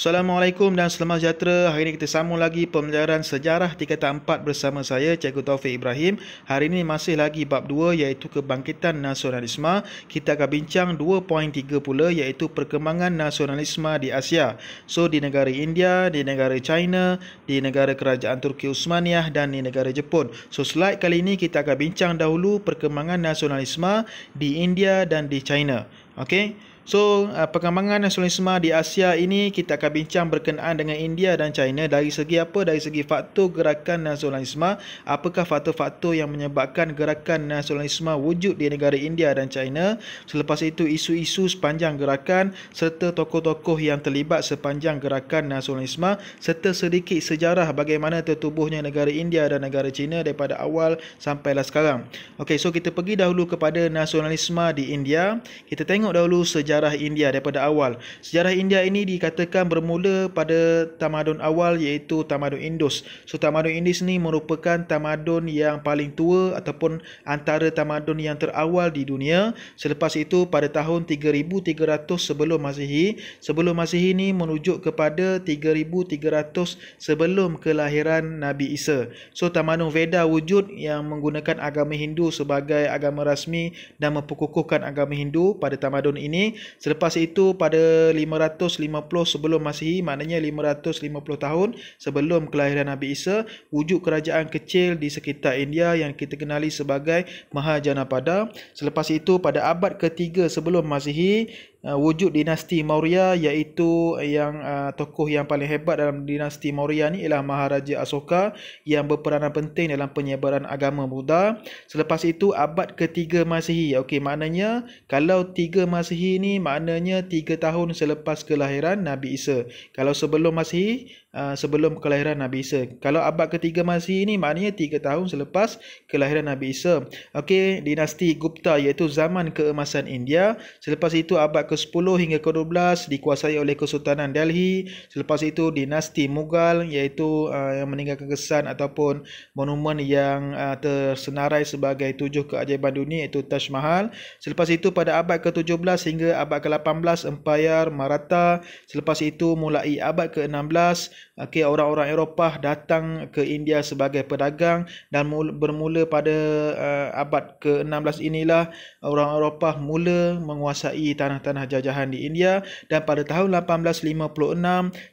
Assalamualaikum dan selamat sejahtera. Hari ini kita sambung lagi pembelajaran sejarah tingkatan 4 bersama saya Cikgu Taufik Ibrahim. Hari ini masih lagi bab 2 iaitu kebangkitan nasionalisme. Kita akan bincang 2.3 pula iaitu perkembangan nasionalisme di Asia. So di negara India, di negara China, di negara kerajaan Turki Uthmaniyah dan di negara Jepun. So slide kali ini kita akan bincang dahulu perkembangan nasionalisme di India dan di China. Okey? So, uh, perkembangan nasionalisme di Asia ini kita akan bincang berkenaan dengan India dan China dari segi apa? Dari segi faktor gerakan nasionalisme. Apakah faktor-faktor yang menyebabkan gerakan nasionalisme wujud di negara India dan China? Selepas itu, isu-isu sepanjang gerakan serta tokoh-tokoh yang terlibat sepanjang gerakan nasionalisme serta sedikit sejarah bagaimana tertubuhnya negara India dan negara China daripada awal sampailah sekarang. Okay, so kita pergi dahulu kepada nasionalisme di India. Kita tengok dahulu sejarah sejarah India daripada awal. Sejarah India ini dikatakan bermula pada tamadun awal iaitu tamadun Indus. So tamadun Indus ni merupakan tamadun yang paling tua ataupun antara tamadun yang terawal di dunia. Selepas itu pada tahun 3300 sebelum Masihi, sebelum Masihi ni menunjuk kepada 3300 sebelum kelahiran Nabi Isa. So tamadun Veda wujud yang menggunakan agama Hindu sebagai agama rasmi dan memperkukuhkan agama Hindu pada tamadun ini Selepas itu pada 550 sebelum Masihi, maknanya 550 tahun sebelum kelahiran Nabi Isa, wujud kerajaan kecil di sekitar India yang kita kenali sebagai Mahajanapada. Selepas itu pada abad ketiga sebelum Masihi, uh, wujud dinasti Maurya iaitu yang uh, tokoh yang paling hebat dalam dinasti Maurya ni ialah Maharaja Asoka yang berperanan penting dalam penyebaran agama Buddha. Selepas itu abad ketiga 3 Masihi. Okey, maknanya kalau tiga Masihi ni maknanya tiga tahun selepas kelahiran Nabi Isa. Kalau sebelum Masihi Ah, sebelum kelahiran Nabi Isa. Kalau abad ketiga masih ini maknanya tiga tahun selepas kelahiran Nabi Isa. Okey, dinasti Gupta iaitu zaman keemasan India. Selepas itu abad ke-10 hingga ke-12 dikuasai oleh Kesultanan Delhi. Selepas itu dinasti Mughal iaitu uh, yang meninggalkan kesan ataupun monumen yang uh, tersenarai sebagai tujuh keajaiban dunia iaitu Taj Mahal. Selepas itu pada abad ke-17 hingga abad ke-18 Empayar Maratha. Selepas itu mulai abad ke-16 Uh, okey orang-orang Eropah datang ke India sebagai pedagang dan bermula pada uh, abad ke-16 inilah orang Eropah mula menguasai tanah-tanah jajahan di India dan pada tahun 1856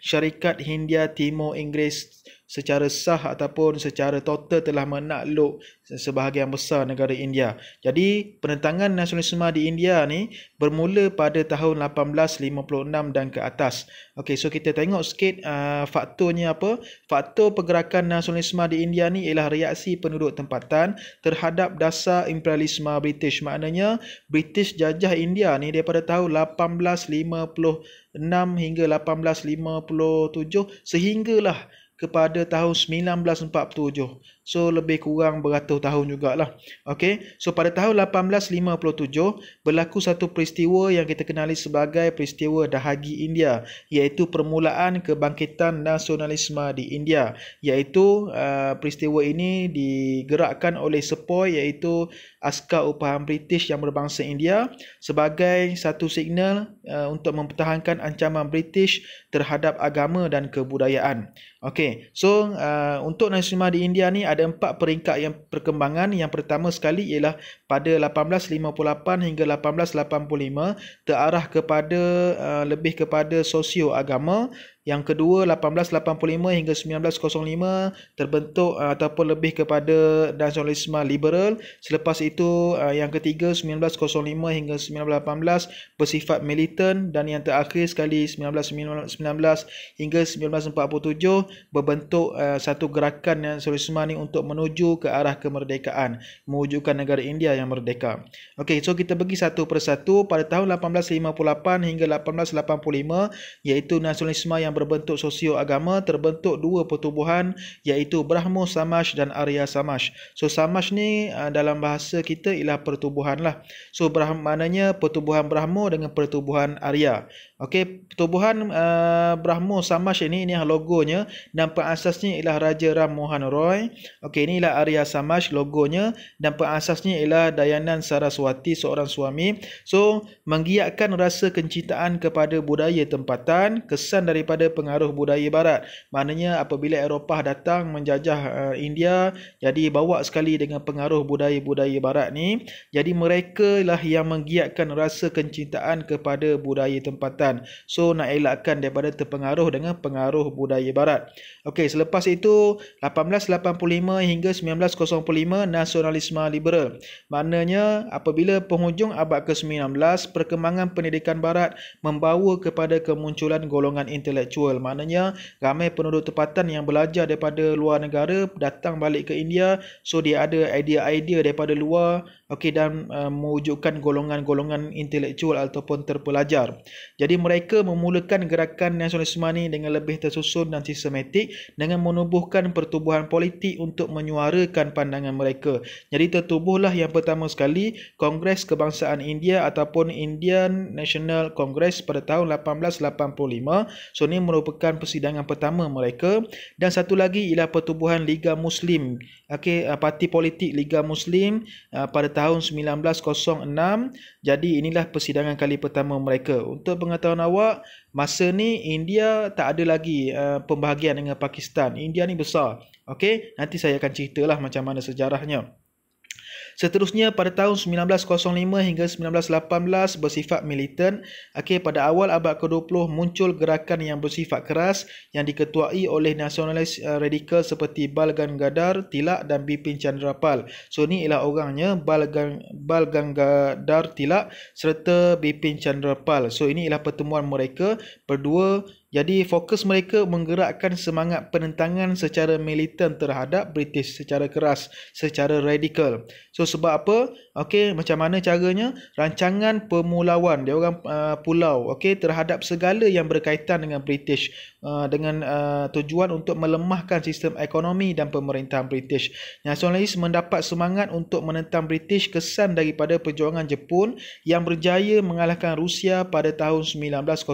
syarikat Hindia Timur Inggeris secara sah ataupun secara total telah menakluk sebahagian besar negara India. Jadi penentangan nasionalisme di India ni bermula pada tahun 1856 dan ke atas. Okey, so kita tengok sikit uh, faktornya apa? Faktor pergerakan nasionalisme di India ni ialah reaksi penduduk tempatan terhadap dasar imperialisme British. Maknanya British jajah India ni daripada tahun 1856 6 hingga 1857 sehinggalah kepada tahun 1947. So lebih kurang beratus tahun jugalah. Okay. So pada tahun 1857 berlaku satu peristiwa yang kita kenali sebagai peristiwa Dahagi India iaitu permulaan kebangkitan nasionalisme di India iaitu uh, peristiwa ini digerakkan oleh sepoi iaitu askar upahan British yang berbangsa India sebagai satu signal uh, untuk mempertahankan ancaman British terhadap agama dan kebudayaan. Okey, so uh, untuk nasional di India ni ada empat peringkat yang perkembangan. Yang pertama sekali ialah pada 1858 hingga 1885 terarah kepada uh, lebih kepada sosio agama. Yang kedua 1885 hingga 1905 terbentuk uh, ataupun lebih kepada nasionalisme liberal. Selepas itu uh, yang ketiga 1905 hingga 1918 bersifat militan dan yang terakhir sekali 1919 hingga 1947 berbentuk uh, satu gerakan yang nasionalisme ni untuk menuju ke arah kemerdekaan, mewujudkan negara India yang merdeka. Okey, so kita bagi satu persatu pada tahun 1858 hingga 1885 iaitu nasionalisme yang berbentuk sosio agama terbentuk dua pertubuhan iaitu Brahmo Samaj dan Arya Samaj. So Samaj ni ah, dalam bahasa kita ialah pertubuhan lah. So Brahm, maknanya pertubuhan Brahmo dengan pertubuhan Arya. Okey, pertubuhan uh, Brahmo Samaj ini ini logonya dan pengasasnya ialah Raja Ram Mohan Roy. Okey, inilah Arya Samaj logonya dan pengasasnya ialah Dayanan Saraswati seorang suami. So, menggiatkan rasa kecintaan kepada budaya tempatan, kesan daripada pengaruh budaya barat. Maknanya apabila Eropah datang menjajah uh, India, jadi bawa sekali dengan pengaruh budaya-budaya barat ni. Jadi mereka lah yang menggiatkan rasa kecintaan kepada budaya tempatan selatan. So nak elakkan daripada terpengaruh dengan pengaruh budaya barat. Okey, selepas itu 1885 hingga 1905 nasionalisme liberal. Maknanya apabila penghujung abad ke-19 perkembangan pendidikan barat membawa kepada kemunculan golongan intelektual. Maknanya ramai penduduk tempatan yang belajar daripada luar negara datang balik ke India. So dia ada idea-idea daripada luar okey dan uh, mewujudkan golongan-golongan intelektual ataupun terpelajar. Jadi mereka memulakan gerakan nasionalisme ini dengan lebih tersusun dan sistematik dengan menubuhkan pertubuhan politik untuk menyuarakan pandangan mereka. Jadi tertubuhlah yang pertama sekali Kongres Kebangsaan India ataupun Indian National Congress pada tahun 1885. So ini merupakan persidangan pertama mereka dan satu lagi ialah pertubuhan Liga Muslim. Okey, uh, parti politik Liga Muslim uh, pada tahun 1906. Jadi inilah persidangan kali pertama mereka. Untuk pengetahuan tahun awak masa ni India tak ada lagi uh, pembahagian dengan Pakistan. India ni besar. Okey, nanti saya akan ceritalah macam mana sejarahnya. Seterusnya pada tahun 1905 hingga 1918 bersifat militan. Okey pada awal abad ke-20 muncul gerakan yang bersifat keras yang diketuai oleh nasionalis uh, radikal seperti Balgan Gadar, Tilak dan Bipin Chandrapal. So ni ialah orangnya Balgan Balgan Gadar, Tilak serta Bipin Chandrapal. So ini ialah pertemuan mereka berdua jadi fokus mereka menggerakkan semangat penentangan secara militan terhadap British secara keras, secara radikal. So sebab apa? Okey, macam mana caranya? Rancangan pemulauan dia orang uh, pulau, okey, terhadap segala yang berkaitan dengan British uh, dengan uh, tujuan untuk melemahkan sistem ekonomi dan pemerintahan British. Nasionalis mendapat semangat untuk menentang British kesan daripada perjuangan Jepun yang berjaya mengalahkan Rusia pada tahun 1905.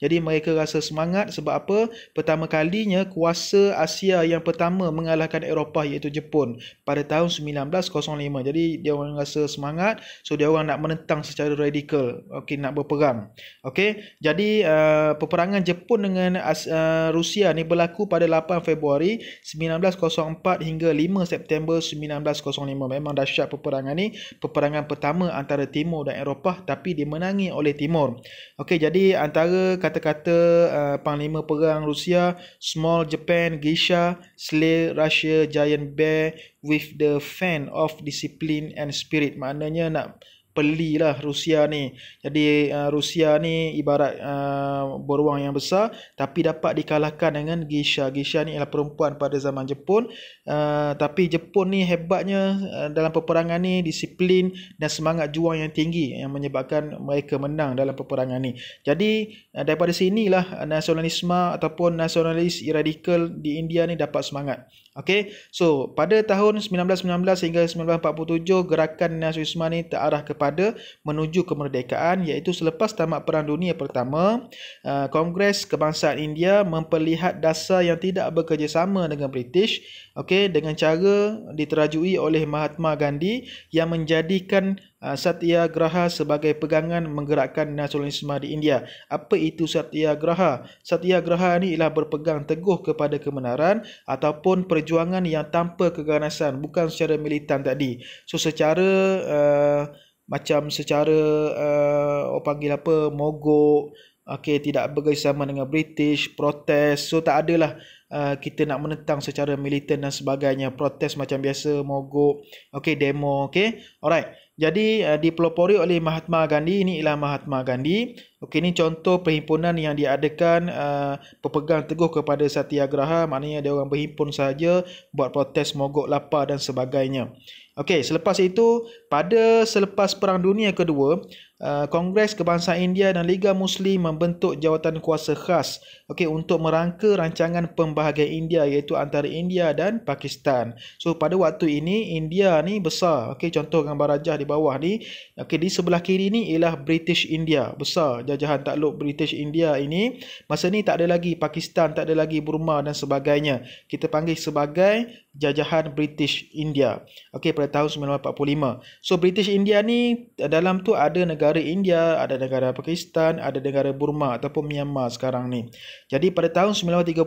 Jadi mereka rasa semangat sebab apa? Pertama kalinya kuasa Asia yang pertama mengalahkan Eropah iaitu Jepun pada tahun 1905. Jadi dia orang rasa semangat, so dia orang nak menentang secara radikal. Okey, nak berperang. Okey. Jadi uh, peperangan Jepun dengan uh, Rusia ni berlaku pada 8 Februari 1904 hingga 5 September 1905. Memang dahsyat peperangan ni, peperangan pertama antara timur dan Eropah tapi dimenangi oleh timur. Okey, jadi antara kata-kata uh, panglima perang Rusia, Small Japan, Geisha, Slay Russia, Giant Bear with the fan of discipline and spirit. Maknanya nak peli lah Rusia ni. Jadi uh, Rusia ni ibarat uh, beruang yang besar tapi dapat dikalahkan dengan geisha. Geisha ni ialah perempuan pada zaman Jepun. Uh, tapi Jepun ni hebatnya uh, dalam peperangan ni disiplin dan semangat juang yang tinggi yang menyebabkan mereka menang dalam peperangan ni. Jadi uh, daripada sinilah nasionalisme ataupun nasionalis radikal di India ni dapat semangat. Okey, so pada tahun 1919 hingga 1947 gerakan nasionalisme ini terarah kepada menuju kemerdekaan iaitu selepas tamat Perang Dunia Pertama uh, Kongres Kebangsaan India memperlihat dasar yang tidak bekerjasama dengan British okey, dengan cara diterajui oleh Mahatma Gandhi yang menjadikan Ah, Satyagraha sebagai pegangan menggerakkan nasionalisme di India. Apa itu Satyagraha? Satyagraha ini ialah berpegang teguh kepada kebenaran ataupun perjuangan yang tanpa keganasan, bukan secara militan tadi. So secara uh, macam secara uh, orang panggil apa mogok Okay, tidak bekerjasama dengan British protes so tak adalah uh, kita nak menentang secara militan dan sebagainya protes macam biasa mogok okey demo okey alright jadi uh, dipelopori oleh Mahatma Gandhi ini ialah Mahatma Gandhi Okey, ini contoh perhimpunan yang diadakan uh, pepegang teguh kepada satyagraha. Maknanya dia orang berhimpun saja buat protes mogok lapar dan sebagainya. Okey, selepas itu, pada selepas Perang Dunia Kedua, uh, Kongres Kebangsaan India dan Liga Muslim membentuk jawatan kuasa khas okey untuk merangka rancangan pembahagian India iaitu antara India dan Pakistan. So, pada waktu ini, India ni besar. Okey, contoh gambar rajah di bawah ni. Okey, di sebelah kiri ni ialah British India. Besar, jajahan takluk British India ini masa ni tak ada lagi Pakistan tak ada lagi Burma dan sebagainya kita panggil sebagai jajahan British India okey pada tahun 1945 so British India ni dalam tu ada negara India ada negara Pakistan ada negara Burma ataupun Myanmar sekarang ni jadi pada tahun 1935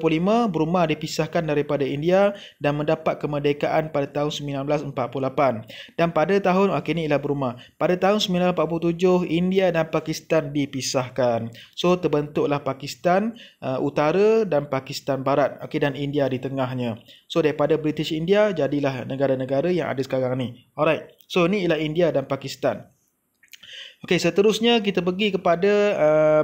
Burma dipisahkan daripada India dan mendapat kemerdekaan pada tahun 1948 dan pada tahun akhirnya okay, ialah Burma pada tahun 1947 India dan Pakistan dipisahkan dipisahkan. So terbentuklah Pakistan uh, Utara dan Pakistan Barat okay, dan India di tengahnya. So daripada British India jadilah negara-negara yang ada sekarang ni. Alright. So ni ialah India dan Pakistan. Okey, seterusnya kita pergi kepada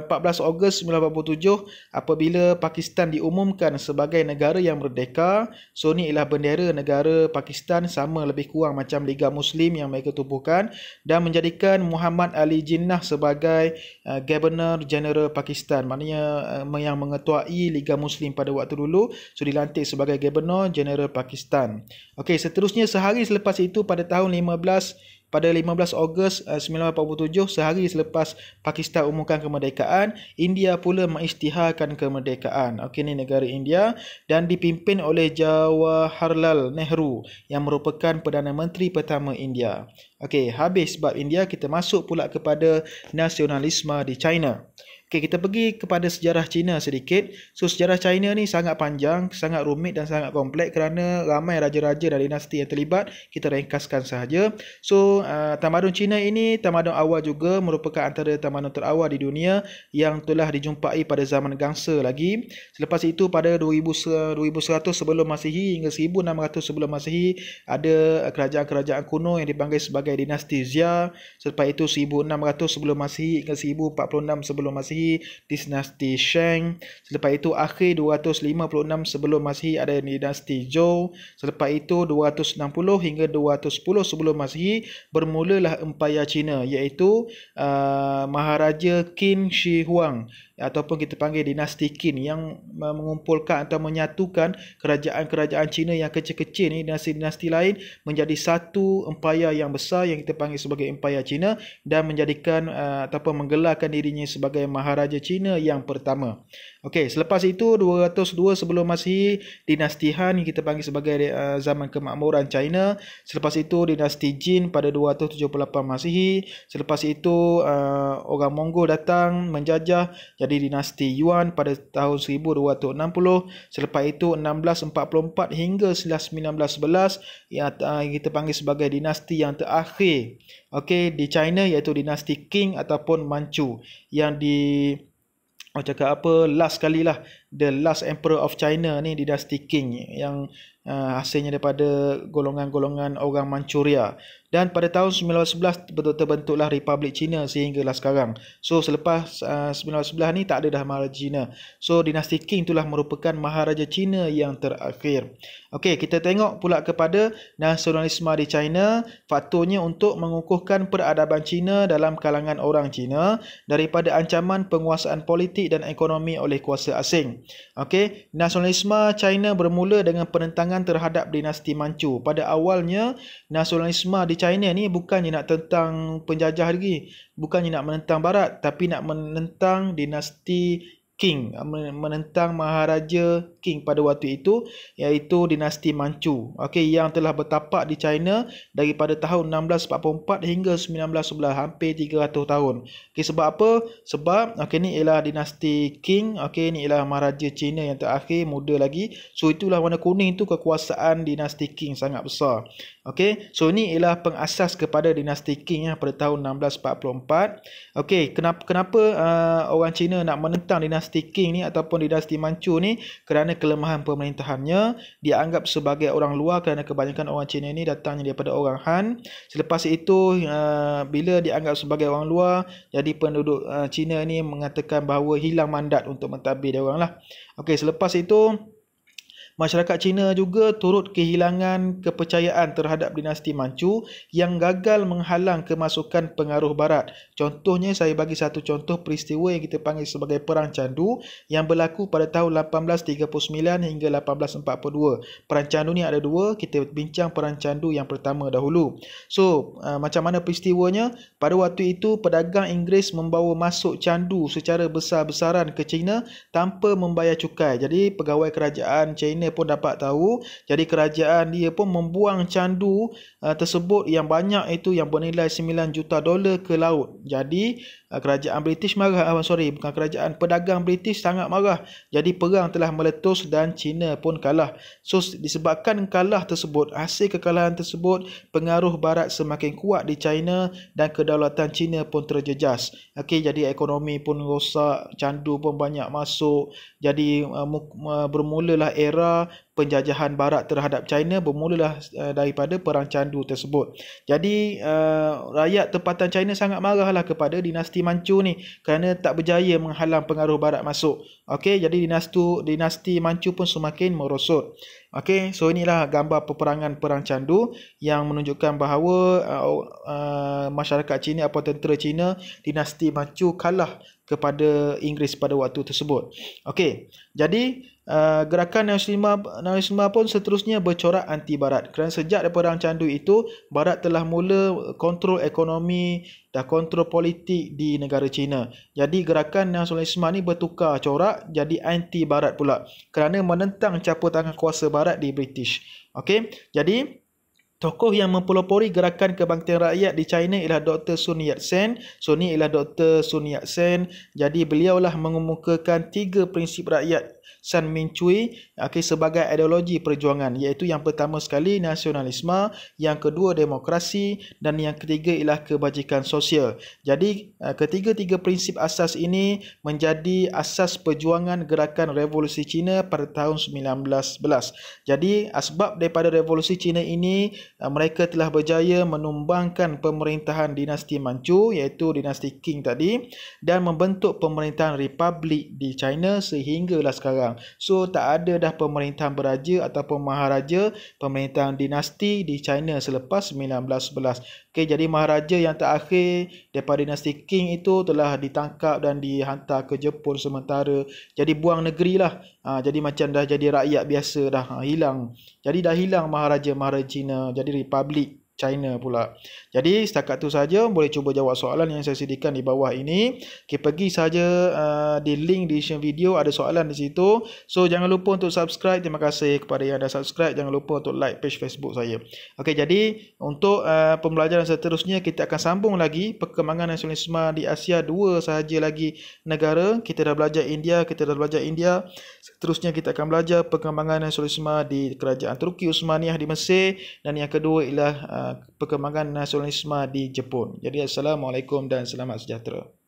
uh, eh, 14 Ogos 1947 apabila Pakistan diumumkan sebagai negara yang merdeka. So, ni ialah bendera negara Pakistan sama lebih kurang macam Liga Muslim yang mereka tubuhkan dan menjadikan Muhammad Ali Jinnah sebagai uh, Governor General Pakistan. Maknanya uh, yang mengetuai Liga Muslim pada waktu dulu. So, dilantik sebagai Governor General Pakistan. Okey, seterusnya sehari selepas itu pada tahun 15 pada 15 Ogos 1947 eh, sehari selepas Pakistan umumkan kemerdekaan India pula mengisytiharkan kemerdekaan okey ini negara India dan dipimpin oleh Jawaharlal Nehru yang merupakan perdana menteri pertama India okey habis bab India kita masuk pula kepada nasionalisme di China Okay, kita pergi kepada sejarah China sedikit. So sejarah China ni sangat panjang, sangat rumit dan sangat kompleks kerana ramai raja-raja dan dinasti yang terlibat. Kita ringkaskan sahaja. So uh, tamadun China ini tamadun awal juga merupakan antara tamadun terawal di dunia yang telah dijumpai pada zaman Gangsa lagi. Selepas itu pada 2000, 2100 sebelum Masihi hingga 1600 sebelum Masihi ada kerajaan-kerajaan kuno yang dipanggil sebagai dinasti Xia. Selepas itu 1600 sebelum Masihi hingga 1046 sebelum Masihi Masihi dinasti Shang selepas itu akhir 256 sebelum Masihi ada dinasti Zhou selepas itu 260 hingga 210 sebelum Masihi bermulalah empayar China iaitu uh, Maharaja Qin Shi Huang ataupun kita panggil dinasti Qin yang mengumpulkan atau menyatukan kerajaan-kerajaan China yang kecil-kecil ni dinasti-dinasti lain menjadi satu empayar yang besar yang kita panggil sebagai empayar China dan menjadikan uh, ataupun menggelarkan dirinya sebagai Maharaja maharaja Cina yang pertama. Okey, selepas itu 202 sebelum masih dinasti Han yang kita panggil sebagai uh, zaman kemakmuran China. Selepas itu dinasti Jin pada 278 masih. Selepas itu uh, orang Mongol datang menjajah jadi dinasti Yuan pada tahun 1260. Selepas itu 1644 hingga 1911 yang uh, kita panggil sebagai dinasti yang terakhir Okey, di China iaitu dinasti Qing ataupun Manchu yang di Oh cakap apa last kali lah the last emperor of China ni dinasti King, yang uh, hasilnya daripada golongan-golongan orang Manchuria dan pada tahun 1911 betul terbentuklah Republik China sehinggalah sekarang so selepas uh, 1911 ni tak ada dah Maharaja China so dinasti Qing itulah merupakan Maharaja China yang terakhir ok kita tengok pula kepada nasionalisme di China faktornya untuk mengukuhkan peradaban China dalam kalangan orang China daripada ancaman penguasaan politik dan ekonomi oleh kuasa asing Okey, nasionalisme China bermula dengan penentangan terhadap dinasti Manchu. Pada awalnya, nasionalisme di China ni bukannya nak tentang penjajah lagi, bukannya nak menentang barat tapi nak menentang dinasti king ah, menentang maharaja king pada waktu itu iaitu dinasti Manchu okey yang telah bertapak di China daripada tahun 1644 hingga 1911 hampir 300 tahun okey sebab apa sebab okey ni ialah dinasti king okey ni ialah maharaja China yang terakhir muda lagi so itulah warna kuning tu kekuasaan dinasti king sangat besar okey so ni ialah pengasas kepada dinasti king ya pada tahun 1644 okey kenapa kenapa uh, orang China nak menentang dinasti dinasti King ni ataupun dinasti Manchu ni kerana kelemahan pemerintahannya dianggap sebagai orang luar kerana kebanyakan orang Cina ni datangnya daripada orang Han. Selepas itu uh, bila dianggap sebagai orang luar jadi penduduk uh, Cina ni mengatakan bahawa hilang mandat untuk mentadbir dia orang lah. Okey selepas itu masyarakat Cina juga turut kehilangan kepercayaan terhadap dinasti Manchu yang gagal menghalang kemasukan pengaruh barat. Contohnya saya bagi satu contoh peristiwa yang kita panggil sebagai Perang Candu yang berlaku pada tahun 1839 hingga 1842. Perang Candu ni ada dua, kita bincang Perang Candu yang pertama dahulu. So, uh, macam mana peristiwanya? Pada waktu itu pedagang Inggeris membawa masuk candu secara besar-besaran ke China tanpa membayar cukai. Jadi, pegawai kerajaan China dia pun dapat tahu jadi kerajaan dia pun membuang candu uh, tersebut yang banyak itu yang bernilai 9 juta dolar ke laut jadi Ah, kerajaan British marah uh, sorry bukan kerajaan pedagang British sangat marah jadi perang telah meletus dan China pun kalah so disebabkan kalah tersebut hasil kekalahan tersebut pengaruh barat semakin kuat di China dan kedaulatan China pun terjejas Okay, jadi ekonomi pun rosak candu pun banyak masuk jadi uh, bermulalah era penjajahan barat terhadap China bermulalah uh, daripada perang candu tersebut. Jadi uh, rakyat tempatan China sangat marahlah kepada dinasti Manchu ni kerana tak berjaya menghalang pengaruh barat masuk. Okey, jadi dinasti dinasti Manchu pun semakin merosot. Okey, so inilah gambar peperangan perang candu yang menunjukkan bahawa uh, uh, masyarakat China atau tentera China dinasti Manchu kalah kepada Inggeris pada waktu tersebut. Okey, jadi uh, gerakan nasionalisme pun seterusnya bercorak anti-Barat. Kerana sejak daripada Perang Candu itu, Barat telah mula kontrol ekonomi dan kontrol politik di negara China. Jadi gerakan nasionalisme ni bertukar corak jadi anti-Barat pula kerana menentang campur tangan kuasa Barat di British. Okey, jadi Tokoh yang mempelopori gerakan kebangkitan rakyat di China ialah Dr. Sun Yat-sen. Sun ialah Dr. Sun Yat-sen. Jadi beliaulah mengemukakan tiga prinsip rakyat Sun Ming Cui okay, sebagai ideologi perjuangan iaitu yang pertama sekali nasionalisme, yang kedua demokrasi dan yang ketiga ialah kebajikan sosial. Jadi eh, ketiga-tiga prinsip asas ini menjadi asas perjuangan gerakan revolusi Cina pada tahun 1911. Jadi sebab daripada revolusi Cina ini eh, mereka telah berjaya menumbangkan pemerintahan dinasti Manchu iaitu dinasti Qing tadi dan membentuk pemerintahan republik di China sehinggalah sekarang sekarang. So tak ada dah pemerintahan beraja ataupun maharaja, pemerintahan dinasti di China selepas 1911. Okey, jadi maharaja yang terakhir daripada dinasti King itu telah ditangkap dan dihantar ke Jepun sementara. Jadi buang negeri lah. Ha, jadi macam dah jadi rakyat biasa dah ha, hilang. Jadi dah hilang maharaja-maharaja China. Jadi republik. China pula. Jadi setakat tu saja boleh cuba jawab soalan yang saya sediakan di bawah ini. Okay, pergi saja uh, di link di description video ada soalan di situ. So jangan lupa untuk subscribe. Terima kasih kepada yang dah subscribe. Jangan lupa untuk like page Facebook saya. Okey jadi untuk uh, pembelajaran seterusnya kita akan sambung lagi perkembangan nasionalisme di Asia dua sahaja lagi negara. Kita dah belajar India, kita dah belajar India. Seterusnya kita akan belajar perkembangan nasionalisme di kerajaan Turki Utsmaniyah di Mesir dan yang kedua ialah uh, perkembangan nasionalisme di Jepun. Jadi assalamualaikum dan selamat sejahtera.